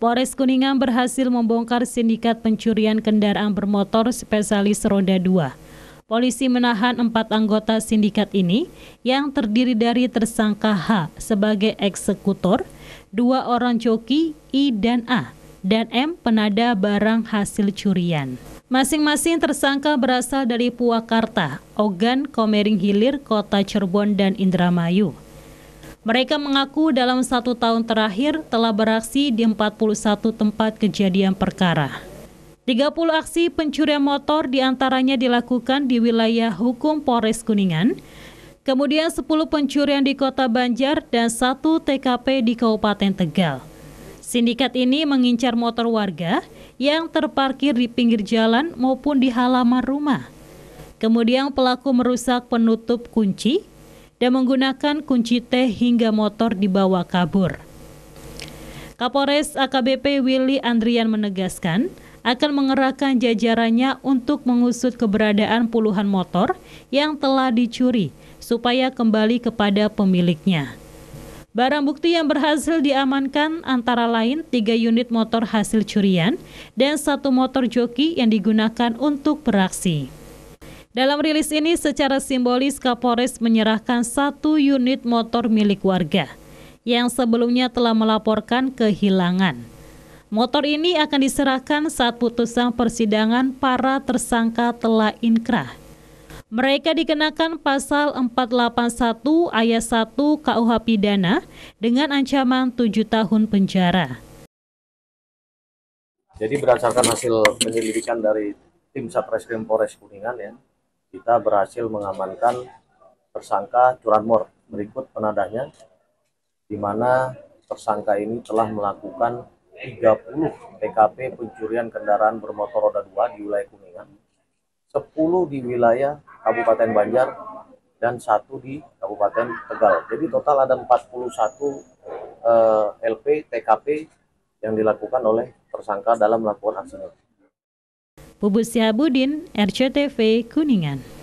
Polres Kuningan berhasil membongkar sindikat pencurian kendaraan bermotor spesialis roda 2. Polisi menahan empat anggota sindikat ini yang terdiri dari tersangka H sebagai eksekutor, dua orang coki I dan A, dan M penada barang hasil curian. Masing-masing tersangka berasal dari Purwakarta, Ogan, Komering Hilir, Kota Cirebon, dan Indramayu. Mereka mengaku dalam satu tahun terakhir telah beraksi di 41 tempat kejadian perkara. 30 aksi pencurian motor diantaranya dilakukan di wilayah hukum Polres Kuningan, kemudian 10 pencurian di kota Banjar dan satu TKP di Kabupaten Tegal. Sindikat ini mengincar motor warga yang terparkir di pinggir jalan maupun di halaman rumah. Kemudian pelaku merusak penutup kunci, dan menggunakan kunci T hingga motor dibawa kabur. Kapolres AKBP Willy Andrian menegaskan akan mengerahkan jajarannya untuk mengusut keberadaan puluhan motor yang telah dicuri supaya kembali kepada pemiliknya. Barang bukti yang berhasil diamankan antara lain tiga unit motor hasil curian dan satu motor joki yang digunakan untuk beraksi. Dalam rilis ini, secara simbolis Kapolres menyerahkan satu unit motor milik warga yang sebelumnya telah melaporkan kehilangan. Motor ini akan diserahkan saat putusan persidangan para tersangka telah inkrah. Mereka dikenakan pasal 481 ayat 1 KUH pidana dengan ancaman 7 tahun penjara. Jadi berdasarkan hasil penyelidikan dari tim Satreskrim Polres Kuningan ya, kita berhasil mengamankan tersangka curanmor berikut penadahnya di mana tersangka ini telah melakukan 30 TKP pencurian kendaraan bermotor roda 2 di wilayah Kuningan 10 di wilayah Kabupaten Banjar dan satu di Kabupaten Tegal. Jadi total ada 41 eh, LP TKP yang dilakukan oleh tersangka dalam melakukan aksinya. Bubus Budin, RCTV Kuningan.